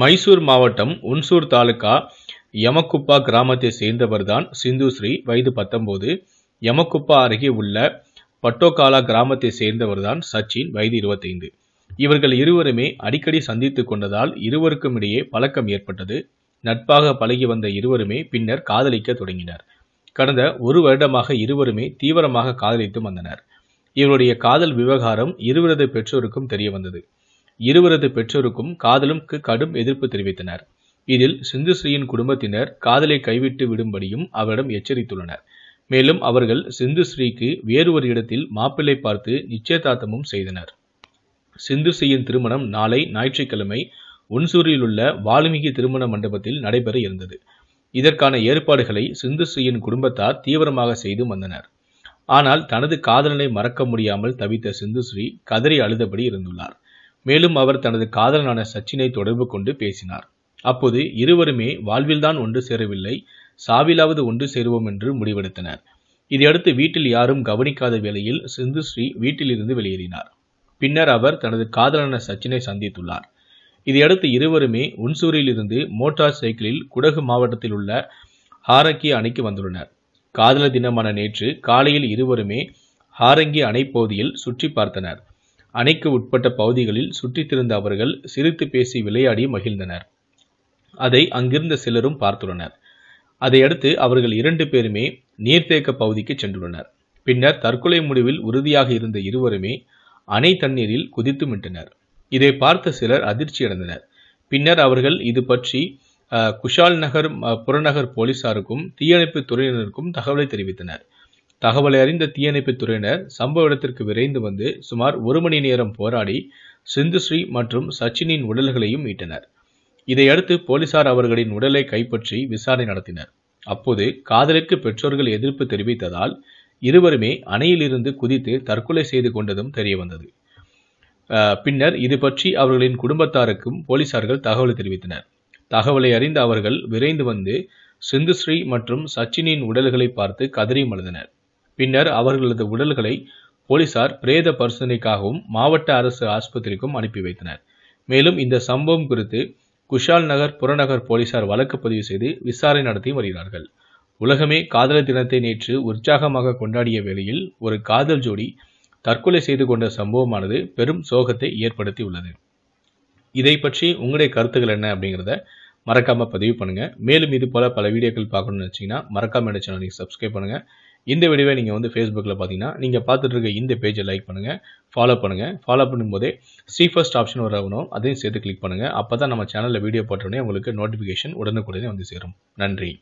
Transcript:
மைசூர் மாவட்டம் உன்சூர் தாலுகா யமக்குப்பா கிராமத்தை சேர்ந்தவர்தான் சிந்து ஸ்ரீ வயது பத்தொம்போது யமக்குப்பா அருகே உள்ள பட்டோகாலா கிராமத்தை சேர்ந்தவர்தான் சச்சின் வயது இருபத்தைந்து இவர்கள் இருவருமே அடிக்கடி சந்தித்து கொண்டதால் இருவருக்கும் இடையே பழக்கம் ஏற்பட்டது நட்பாக பழகி வந்த இருவருமே பின்னர் காதலிக்க தொடங்கினர் கடந்த ஒரு வருடமாக இருவருமே தீவிரமாக காதலித்து வந்தனர் இவருடைய காதல் விவகாரம் இருவரது பெற்றோருக்கும் தெரிய வந்தது இருவரது பெற்றோருக்கும் காதலுக்கு கடும் எதிர்ப்பு தெரிவித்தனர் இதில் சிந்துஸ்ரீயின் குடும்பத்தினர் காதலை கைவிட்டு விடும்படியும் அவரிடம் எச்சரித்துள்ளனர் மேலும் அவர்கள் சிந்துஸ்ரீக்கு வேறு ஒரு இடத்தில் மாப்பிள்ளை பார்த்து நிச்சயதார்த்தமும் செய்தனர் சிந்துஸ்ரீயின் திருமணம் நாளை ஞாயிற்றுக்கிழமை உன்சூரில் உள்ள வால்மீகி திருமண மண்டபத்தில் நடைபெற இருந்தது இதற்கான ஏற்பாடுகளை சிந்துஸ்ரீயின் குடும்பத்தார் தீவிரமாக செய்து வந்தனர் ஆனால் தனது காதலனை மறக்க முடியாமல் தவித்த சிந்துஸ்ரீ கதறி அழுதபடி இருந்துள்ளார் மேலும் அவர் தனது காதலனான சச்சினை தொடர்பு கொண்டு பேசினார் அப்போது இருவருமே வாழ்வில்தான் ஒன்று சேரவில்லை சாவிலாவது ஒன்று சேருவோம் என்று முடிவெடுத்தனர் இதையடுத்து வீட்டில் யாரும் கவனிக்காத வேளையில் சிந்து ஸ்ரீ வீட்டிலிருந்து வெளியேறினார் பின்னர் அவர் தனது காதலான சச்சினை சந்தித்துள்ளார் இதையடுத்து இருவருமே உன்சூரிலிருந்து மோட்டார் சைக்கிளில் குடகு மாவட்டத்தில் உள்ள ஹாரங்கி அணைக்கு வந்துள்ளனர் காதல தினமான நேற்று காலையில் இருவருமே ஹாரங்கி அணை பகுதியில் சுற்றி பார்த்தனர் அணைக்கு உட்பட்ட பகுதிகளில் திருந்த அவர்கள் சிரித்து பேசி விளையாடி மகிழ்ந்தனர் அதை அங்கிருந்த சிலரும் பார்த்துள்ளனர் அதையடுத்து அவர்கள் இரண்டு பேருமே நீர்த்தேக்க பகுதிக்கு சென்றுள்ளனர் பின்னர் தற்கொலை முடிவில் உறுதியாக இருந்த இருவருமே அணை தண்ணீரில் குதித்து மிட்டனர் இதை பார்த்த சிலர் அதிர்ச்சியடைந்தனர் பின்னர் அவர்கள் இது பற்றி குஷால் நகர் புறநகர் போலீசாருக்கும் தீயணைப்பு துறையினருக்கும் தகவலை தெரிவித்தனர் தகவலை அறிந்த தீயணைப்புத் துறையினர் சம்பவ இடத்திற்கு விரைந்து வந்து சுமார் ஒரு மணி நேரம் போராடி சிந்துஸ்ரீ மற்றும் சச்சினின் உடல்களையும் மீட்டனர் இதையடுத்து போலீசார் அவர்களின் உடலை கைப்பற்றி விசாரணை நடத்தினர் அப்போது காதலுக்கு பெற்றோர்கள் எதிர்ப்பு தெரிவித்ததால் இருவருமே அணையிலிருந்து குதித்து தற்கொலை செய்து கொண்டதும் தெரியவந்தது பின்னர் இது பற்றி அவர்களின் குடும்பத்தாருக்கும் போலீசார்கள் தகவல் தெரிவித்தனர் தகவலை அறிந்த அவர்கள் விரைந்து வந்து சிந்துஸ்ரீ மற்றும் சச்சினின் உடல்களை பார்த்து கதறி மலர்ந்தனர் பின்னர் அவர்களது உடல்களை போலீசார் பிரேத பரிசோதனைக்காகவும் மாவட்ட அரசு ஆஸ்பத்திரிக்கும் அனுப்பி வைத்தனர் மேலும் இந்த சம்பவம் குறித்து குஷால் நகர் புறநகர் போலீசார் வழக்கு பதிவு செய்து விசாரணை நடத்தி வருகிறார்கள் உலகமே காதல் தினத்தை நேற்று உற்சாகமாக கொண்டாடிய வேளையில் ஒரு காதல் ஜோடி தற்கொலை செய்து கொண்ட சம்பவமானது பெரும் சோகத்தை ஏற்படுத்தி உள்ளது இதை பற்றி உங்களுடைய கருத்துக்கள் என்ன அப்படிங்கிறத மறக்காமல் பதிவு பண்ணுங்கள் மேலும் இது போல் பல வீடியோக்கள் பார்க்கணும்னு நினச்சிங்கன்னா மறக்காமல் என்ன சேனலையும் சப்ஸ்கிரைப் பண்ணுங்கள் இந்த வீடியோவை நீங்கள் வந்து ஃபேஸ்புக்கில் பார்த்தீங்கன்னா நீங்கள் பார்த்துட்டு இருக்க இந்த பேஜை லைக் பண்ணுங்கள் ஃபாலோ பண்ணுங்கள் ஃபாலோ பண்ணும்போதே ஸ்ரீ ஃபர்ஸ்ட் ஆப்ஷன் வரணும் அதையும் சேர்த்து கிளிக் பண்ணுங்கள் அப்போ தான் நம்ம சேனலில் வீடியோ போட்டோடனே உங்களுக்கு நோட்டிஃபிகேஷன் உடனுக்குடனே வந்து சேரும் நன்றி